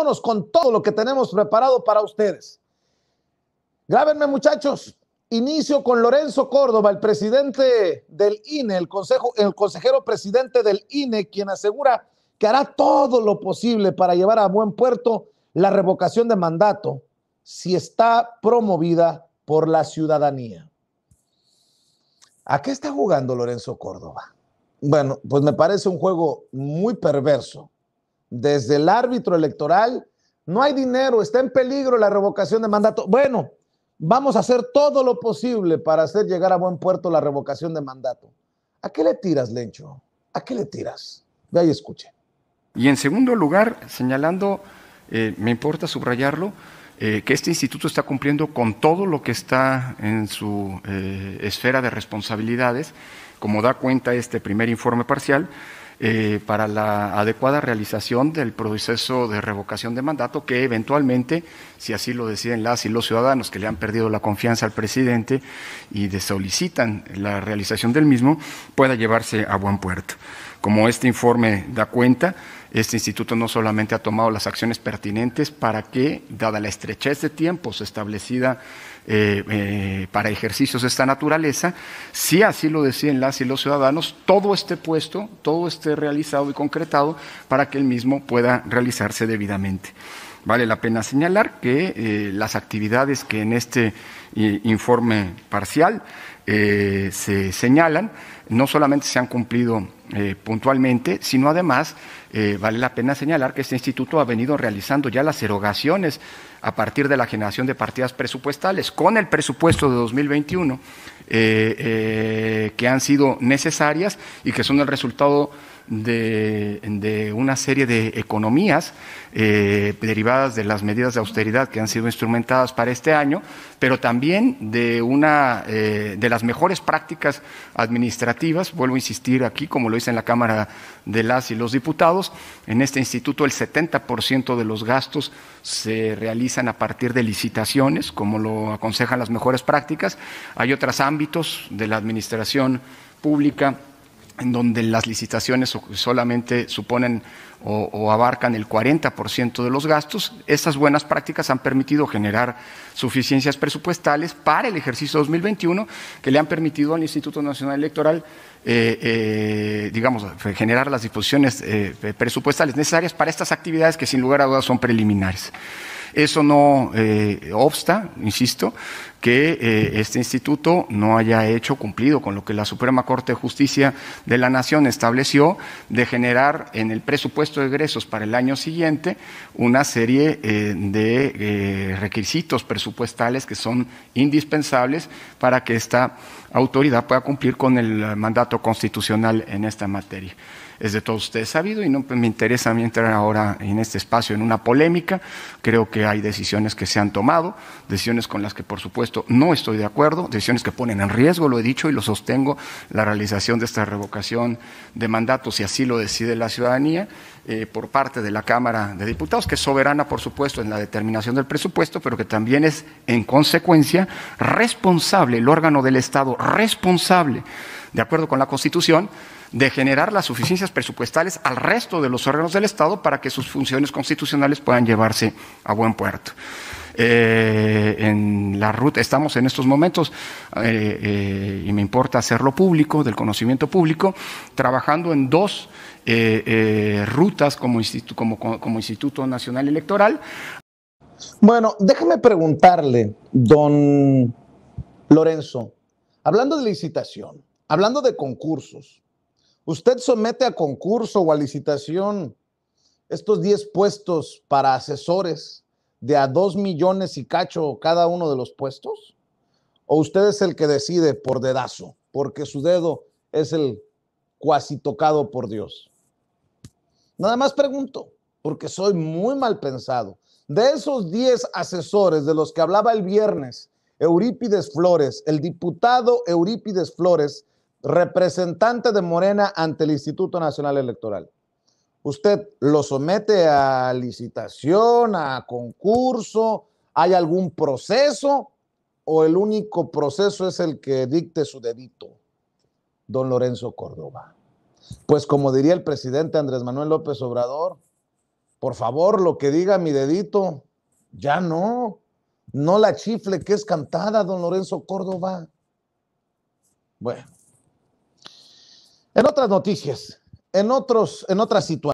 vámonos con todo lo que tenemos preparado para ustedes. Grábenme muchachos, inicio con Lorenzo Córdoba, el presidente del INE, el, consejo, el consejero presidente del INE, quien asegura que hará todo lo posible para llevar a buen puerto la revocación de mandato si está promovida por la ciudadanía. ¿A qué está jugando Lorenzo Córdoba? Bueno, pues me parece un juego muy perverso, desde el árbitro electoral, no hay dinero, está en peligro la revocación de mandato. Bueno, vamos a hacer todo lo posible para hacer llegar a buen puerto la revocación de mandato. ¿A qué le tiras, Lencho? ¿A qué le tiras? Ve ahí escuche. Y en segundo lugar, señalando, eh, me importa subrayarlo, eh, que este instituto está cumpliendo con todo lo que está en su eh, esfera de responsabilidades, como da cuenta este primer informe parcial, eh, para la adecuada realización del proceso de revocación de mandato que eventualmente, si así lo deciden las y los ciudadanos que le han perdido la confianza al presidente y solicitan la realización del mismo, pueda llevarse a buen puerto. Como este informe da cuenta, este instituto no solamente ha tomado las acciones pertinentes para que, dada la estrechez de tiempos establecida eh, eh, para ejercicios de esta naturaleza, si así lo decían las y los ciudadanos, todo esté puesto, todo esté realizado y concretado para que el mismo pueda realizarse debidamente. Vale la pena señalar que eh, las actividades que en este informe parcial se señalan no solamente se han cumplido eh, puntualmente, sino además eh, vale la pena señalar que este instituto ha venido realizando ya las erogaciones a partir de la generación de partidas presupuestales con el presupuesto de 2021 eh, que han sido necesarias y que son el resultado de, una serie de economías derivadas de las medidas de austeridad que han sido instrumentadas para este año, pero también de una de las mejores prácticas administrativas, vuelvo a insistir aquí, como lo en la Cámara de las y los Diputados, en este instituto el 70% de los gastos se realizan a partir de licitaciones, como lo aconsejan las mejores prácticas. Hay otros ámbitos de la administración pública en donde las licitaciones solamente suponen o, abarcan el 40% de los gastos, estas buenas prácticas han permitido generar suficiencias presupuestales para el ejercicio 2021 que le han permitido al Instituto Nacional Electoral, eh, eh, digamos, generar las disposiciones eh, presupuestales necesarias para estas actividades que sin lugar a dudas son preliminares. Eso no obsta, insisto, que eh, este instituto no haya hecho cumplido con lo que la Suprema Corte de Justicia de la Nación estableció de generar en el presupuesto de egresos para el año siguiente una serie eh, de eh, requisitos presupuestales que son indispensables para que esta autoridad pueda cumplir con el mandato constitucional en esta materia es de todos ustedes sabido y no pues, me interesa a mí entrar ahora en este espacio en una polémica. Creo que hay decisiones que se han tomado, decisiones con las que por supuesto no estoy de acuerdo. Decisiones que ponen en riesgo, lo he dicho y lo sostengo, la realización de esta revocación de mandato, si así lo decide la ciudadanía, eh, por parte de la Cámara de Diputados, que es soberana, por supuesto, en la determinación del presupuesto, pero que también es, en consecuencia, responsable, el órgano del Estado responsable, de acuerdo con la Constitución, de generar las suficiencias presupuestales al resto de los órganos del Estado para que sus funciones constitucionales puedan llevarse a buen puerto. Eh, en la ruta, estamos en estos momentos, eh, eh, y me importa hacerlo público, del conocimiento público, trabajando en dos rutas como, como Instituto Nacional Electoral. Bueno, déjame preguntarle, don Lorenzo, hablando de licitación, hablando de concursos, usted somete a concurso o a licitación estos 10 puestos para asesores de a dos millones y cacho cada uno de los puestos? ¿O usted es el que decide por dedazo, porque su dedo es el cuasi tocado por Dios? Nada más pregunto, porque soy muy mal pensado. De esos 10 asesores de los que hablaba el viernes, Eurípides Flores, el diputado Eurípides Flores, representante de Morena ante el Instituto Nacional Electoral usted lo somete a licitación, a concurso, hay algún proceso o el único proceso es el que dicte su dedito, don Lorenzo Córdoba. Pues como diría el presidente Andrés Manuel López Obrador, por favor, lo que diga mi dedito, ya no, no la chifle que es cantada, don Lorenzo Córdoba. Bueno, en otras noticias, en, otros, en otras situaciones.